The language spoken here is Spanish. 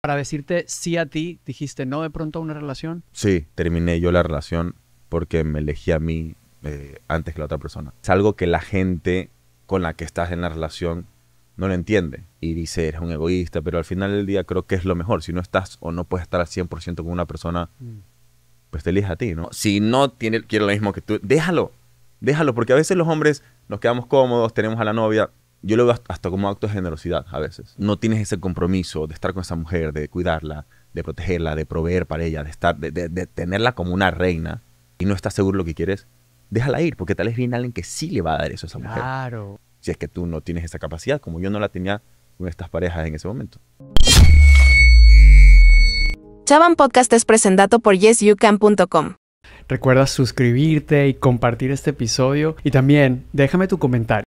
para decirte sí a ti, dijiste no de pronto a una relación? Sí, terminé yo la relación porque me elegí a mí eh, antes que la otra persona. Es algo que la gente con la que estás en la relación no lo entiende y dice eres un egoísta, pero al final del día creo que es lo mejor. Si no estás o no puedes estar al 100% con una persona, mm. pues te eliges a ti, ¿no? Si no tiene, quiere lo mismo que tú, déjalo, déjalo, porque a veces los hombres nos quedamos cómodos, tenemos a la novia, yo lo veo hasta como acto de generosidad a veces. No tienes ese compromiso de estar con esa mujer, de cuidarla, de protegerla, de proveer para ella, de, estar, de, tenerla como una reina y no estás seguro de lo que quieres. Déjala ir, porque tal vez viene alguien que sí le va a dar eso a esa mujer. Claro. Si es que tú no tienes esa capacidad, como yo no la tenía con estas parejas en ese momento. Chaban Podcast es presentado por yesyoucan.com. Recuerda suscribirte y compartir este episodio y también déjame tu comentario.